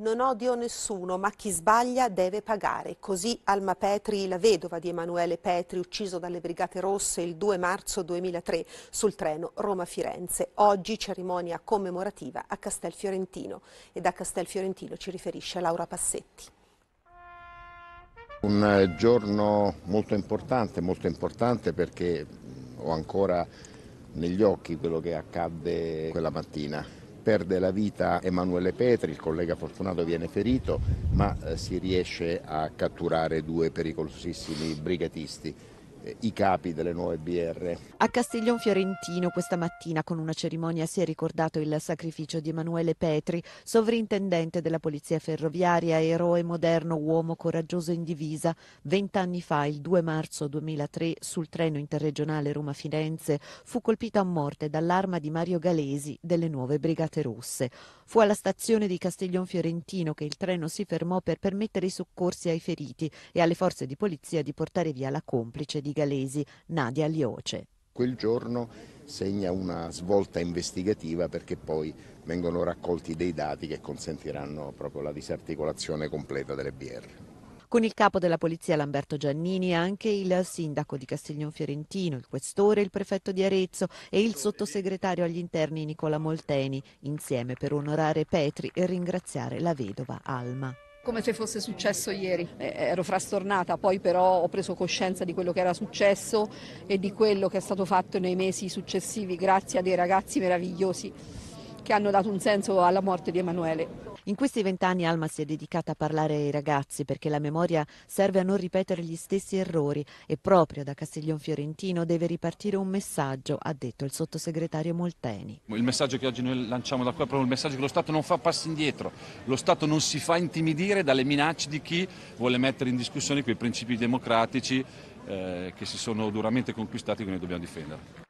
Non odio nessuno, ma chi sbaglia deve pagare. Così Alma Petri, la vedova di Emanuele Petri, ucciso dalle Brigate Rosse il 2 marzo 2003 sul treno Roma-Firenze. Oggi cerimonia commemorativa a Castelfiorentino. E da Castelfiorentino ci riferisce Laura Passetti. Un eh, giorno molto importante, molto importante perché mm, ho ancora negli occhi quello che accadde quella mattina perde la vita Emanuele Petri, il collega Fortunato viene ferito, ma eh, si riesce a catturare due pericolosissimi brigatisti. Eh, i capi delle nuove BR. A Castiglion Fiorentino questa mattina con una cerimonia si è ricordato il sacrificio di Emanuele Petri, sovrintendente della Polizia Ferroviaria, eroe moderno, uomo coraggioso in divisa. Vent'anni fa, il 2 marzo 2003, sul treno interregionale Roma-Firenze, fu colpito a morte dall'arma di Mario Galesi delle nuove Brigate Rosse. Fu alla stazione di Castiglion Fiorentino che il treno si fermò per permettere i soccorsi ai feriti e alle forze di polizia di portare via la complice di di Galesi, Nadia Lioce. Quel giorno segna una svolta investigativa perché poi vengono raccolti dei dati che consentiranno proprio la disarticolazione completa delle BR. Con il capo della polizia Lamberto Giannini anche il sindaco di Castiglione Fiorentino, il questore, il prefetto di Arezzo e il sottosegretario agli interni Nicola Molteni, insieme per onorare Petri e ringraziare la vedova Alma come se fosse successo ieri. Eh, ero frastornata, poi però ho preso coscienza di quello che era successo e di quello che è stato fatto nei mesi successivi grazie a dei ragazzi meravigliosi che hanno dato un senso alla morte di Emanuele. In questi vent'anni Alma si è dedicata a parlare ai ragazzi perché la memoria serve a non ripetere gli stessi errori e proprio da Castiglion Fiorentino deve ripartire un messaggio, ha detto il sottosegretario Molteni. Il messaggio che oggi noi lanciamo da qua è proprio il messaggio che lo Stato non fa passi indietro, lo Stato non si fa intimidire dalle minacce di chi vuole mettere in discussione quei principi democratici eh, che si sono duramente conquistati e che noi dobbiamo difendere.